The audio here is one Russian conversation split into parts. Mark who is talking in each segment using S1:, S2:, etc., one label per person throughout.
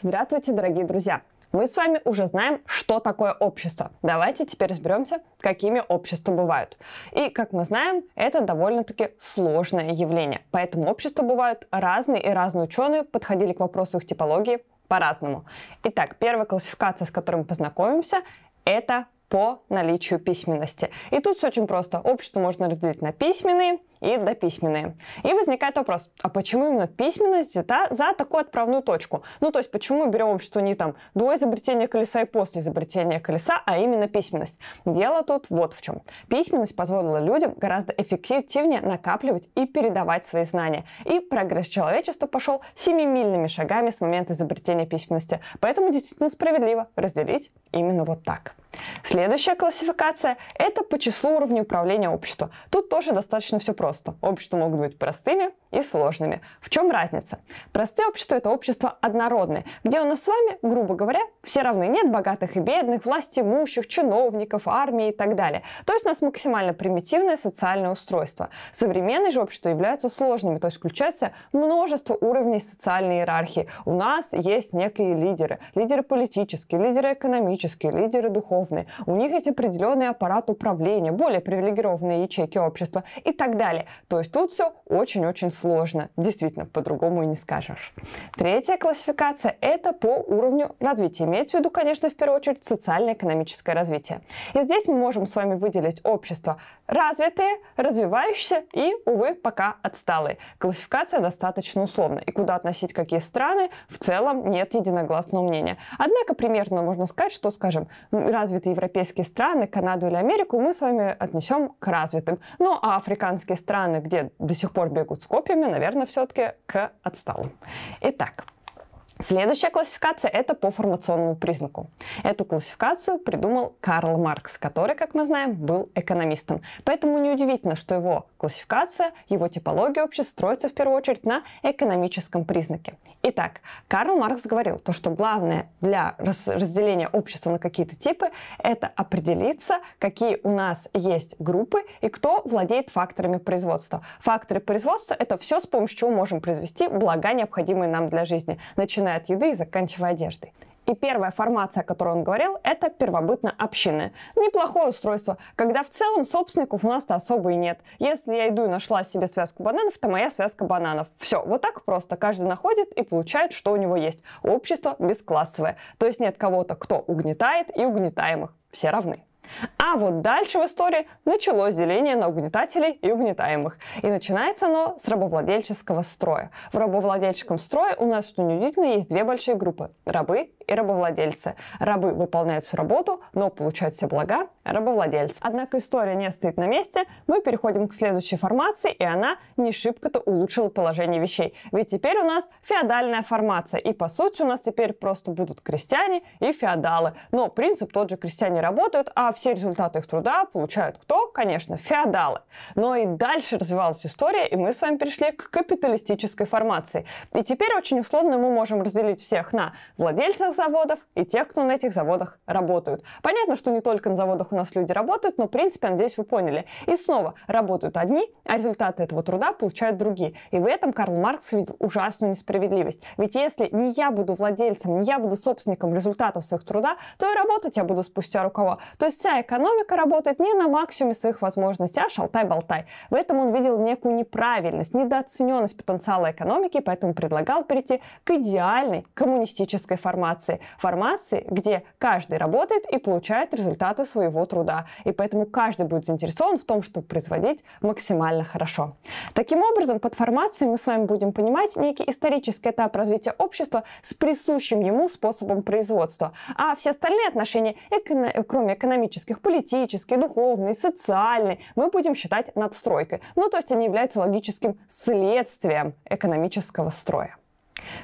S1: Здравствуйте, дорогие друзья! Мы с вами уже знаем, что такое общество. Давайте теперь разберемся, какими общества бывают. И, как мы знаем, это довольно-таки сложное явление. Поэтому общества бывают разные, и разные ученые подходили к вопросу их типологии по-разному. Итак, первая классификация, с которой мы познакомимся, это по наличию письменности. И тут все очень просто. Общество можно разделить на письменные и дописьменные. И возникает вопрос, а почему именно письменность взята за такую отправную точку? Ну, то есть, почему мы берем что не там до изобретения колеса и после изобретения колеса, а именно письменность? Дело тут вот в чем. Письменность позволила людям гораздо эффективнее накапливать и передавать свои знания. И прогресс человечества пошел семимильными шагами с момента изобретения письменности. Поэтому действительно справедливо разделить именно вот так. Следующая классификация – это по числу уровней управления общества. Тут тоже достаточно все просто просто. Общества могут быть простыми и сложными. В чем разница? Простые общества – это общества однородные, где у нас с вами, грубо говоря, все равны. Нет богатых и бедных, власти имущих, чиновников, армии и так далее. То есть у нас максимально примитивное социальное устройство. Современные же общества являются сложными, то есть включается множество уровней социальной иерархии. У нас есть некие лидеры. Лидеры политические, лидеры экономические, лидеры духовные. У них есть определенный аппарат управления, более привилегированные ячейки общества и так далее далее. То есть тут все очень-очень сложно. Действительно, по-другому и не скажешь. Третья классификация – это по уровню развития. Имеется в виду, конечно, в первую очередь, социально-экономическое развитие. И здесь мы можем с вами выделить общество развитые, развивающиеся и, увы, пока отсталые. Классификация достаточно условна. И куда относить какие страны, в целом нет единогласного мнения. Однако примерно можно сказать, что, скажем, развитые европейские страны, Канаду или Америку мы с вами отнесем к развитым. Ну а африканские страны страны, где до сих пор бегут с копьями, наверное, все-таки к отсталым. Итак, Следующая классификация – это по формационному признаку. Эту классификацию придумал Карл Маркс, который, как мы знаем, был экономистом. Поэтому неудивительно, что его классификация, его типология общества строится в первую очередь на экономическом признаке. Итак, Карл Маркс говорил, то, что главное для разделения общества на какие-то типы – это определиться, какие у нас есть группы и кто владеет факторами производства. Факторы производства – это все, с помощью чего можем произвести блага, необходимые нам для жизни, начиная начиная от еды и заканчивая одеждой. И первая формация, о которой он говорил, это первобытно общины. Неплохое устройство, когда в целом собственников у нас-то особо и нет. Если я иду и нашла себе связку бананов, то моя связка бананов. Все, вот так просто. Каждый находит и получает, что у него есть. Общество бесклассовое. То есть нет кого-то, кто угнетает и угнетаемых. Все равны. А вот дальше в истории началось деление на угнетателей и угнетаемых. И начинается оно с рабовладельческого строя. В рабовладельческом строе у нас, что неудивительно, есть две большие группы – рабы и рабовладельцы. Рабы выполняют всю работу, но получают все блага рабовладельцы. Однако история не стоит на месте. Мы переходим к следующей формации, и она не шибко-то улучшила положение вещей. Ведь теперь у нас феодальная формация, и по сути у нас теперь просто будут крестьяне и феодалы. Но принцип тот же, крестьяне работают, а все результаты их труда получают кто? Конечно, феодалы. Но и дальше развивалась история, и мы с вами перешли к капиталистической формации. И теперь очень условно мы можем разделить всех на владельцев заводов и тех, кто на этих заводах работают. Понятно, что не только на заводах у нас люди работают, но, в принципе, надеюсь, вы поняли. И снова, работают одни, а результаты этого труда получают другие. И в этом Карл Маркс видел ужасную несправедливость. Ведь если не я буду владельцем, не я буду собственником результатов своих труда, то и работать я буду спустя рукава. То есть вся экономика работает не на максимуме своих возможностей, а шалтай-болтай. В этом он видел некую неправильность, недооцененность потенциала экономики, поэтому предлагал перейти к идеальной коммунистической формации формации. Формации, где каждый работает и получает результаты своего труда. И поэтому каждый будет заинтересован в том, чтобы производить максимально хорошо. Таким образом, под формацией мы с вами будем понимать некий исторический этап развития общества с присущим ему способом производства. А все остальные отношения, эко кроме экономических, политических, духовных, социальных, мы будем считать надстройкой. Ну, то есть они являются логическим следствием экономического строя.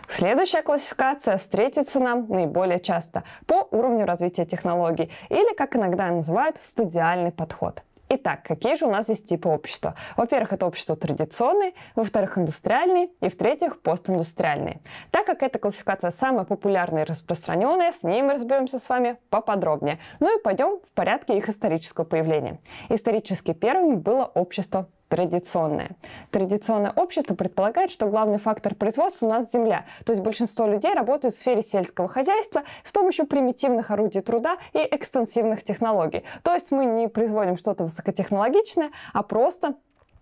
S1: Следующая классификация встретится нам наиболее часто по уровню развития технологий или, как иногда называют, стадиальный подход. Итак, какие же у нас есть типы общества? Во-первых, это общество традиционное, во-вторых, индустриальное и, в-третьих, постиндустриальное. Так как эта классификация самая популярная и распространенная, с ней мы разберемся с вами поподробнее. Ну и пойдем в порядке их исторического появления. Исторически первым было общество традиционное. Традиционное общество предполагает, что главный фактор производства у нас земля, то есть большинство людей работают в сфере сельского хозяйства с помощью примитивных орудий труда и экстенсивных технологий. То есть мы не производим что-то высокотехнологичное, а просто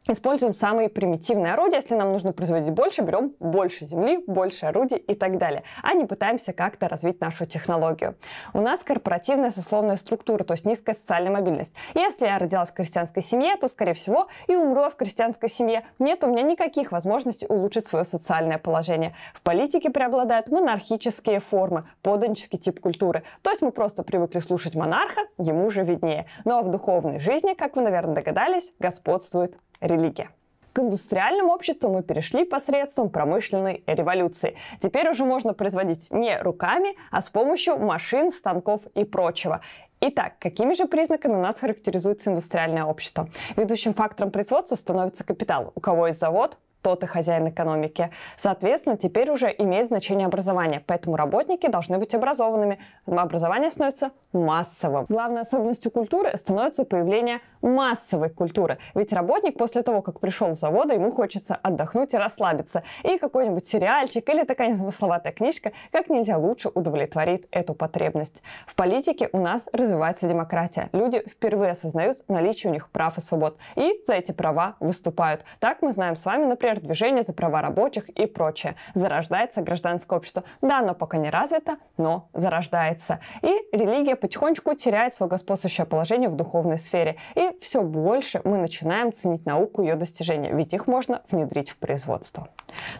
S1: Используем самые примитивные орудия. Если нам нужно производить больше, берем больше земли, больше орудий и так далее. А не пытаемся как-то развить нашу технологию. У нас корпоративная сословная структура, то есть низкая социальная мобильность. Если я родилась в крестьянской семье, то, скорее всего, и умру в крестьянской семье. Нет у меня никаких возможностей улучшить свое социальное положение. В политике преобладают монархические формы, подданнический тип культуры. То есть мы просто привыкли слушать монарха, ему же виднее. Но ну, а в духовной жизни, как вы, наверное, догадались, господствует религия. К индустриальному обществу мы перешли посредством промышленной революции. Теперь уже можно производить не руками, а с помощью машин, станков и прочего. Итак, какими же признаками у нас характеризуется индустриальное общество? Ведущим фактором производства становится капитал. У кого есть завод, то ты хозяин экономики. Соответственно, теперь уже имеет значение образование, поэтому работники должны быть образованными. Образование становится массовым. Главной особенностью культуры становится появление массовой культуры. Ведь работник после того, как пришел с завода, ему хочется отдохнуть и расслабиться. И какой-нибудь сериальчик или такая незамысловатая книжка как нельзя лучше удовлетворит эту потребность. В политике у нас развивается демократия. Люди впервые осознают наличие у них прав и свобод. И за эти права выступают. Так мы знаем с вами, например, например, движение за права рабочих и прочее. Зарождается гражданское общество. Да, оно пока не развито, но зарождается. И религия потихонечку теряет свое господствующее положение в духовной сфере. И все больше мы начинаем ценить науку и ее достижения, ведь их можно внедрить в производство.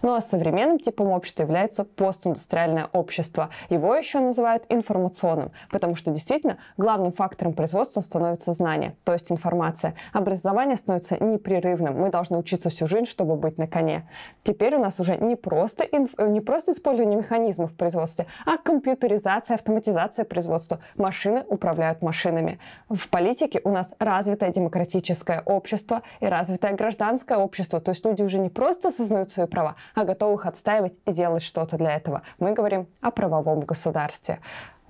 S1: Ну а современным типом общества является постиндустриальное общество. Его еще называют информационным, потому что действительно главным фактором производства становится знание, то есть информация. Образование становится непрерывным. Мы должны учиться всю жизнь, чтобы быть на коне. Теперь у нас уже не просто, инф... Э, не просто использование механизмов в производстве, а компьютеризация, автоматизация производства. Машины управляют машинами. В политике у нас развитое демократическое общество и развитое гражданское общество. То есть люди уже не просто осознают свои права, права, а готовых отстаивать и делать что-то для этого. Мы говорим о правовом государстве.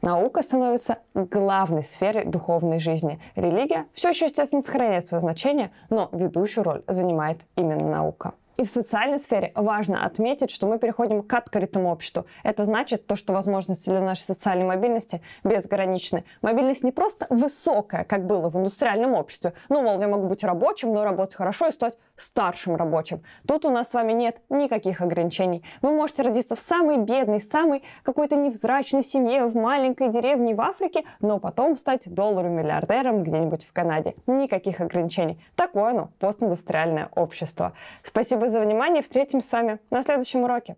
S1: Наука становится главной сферой духовной жизни. Религия все еще, естественно, сохраняет свое значение, но ведущую роль занимает именно наука. И в социальной сфере важно отметить, что мы переходим к открытому обществу. Это значит то, что возможности для нашей социальной мобильности безграничны. Мобильность не просто высокая, как было в индустриальном обществе. Ну, мол, я могу быть рабочим, но работать хорошо и стать старшим рабочим. Тут у нас с вами нет никаких ограничений. Вы можете родиться в самой бедной, самой какой-то невзрачной семье в маленькой деревне в Африке, но потом стать доллару-миллиардером где-нибудь в Канаде. Никаких ограничений. Такое оно постиндустриальное общество. Спасибо за внимание. Встретимся с вами на следующем уроке.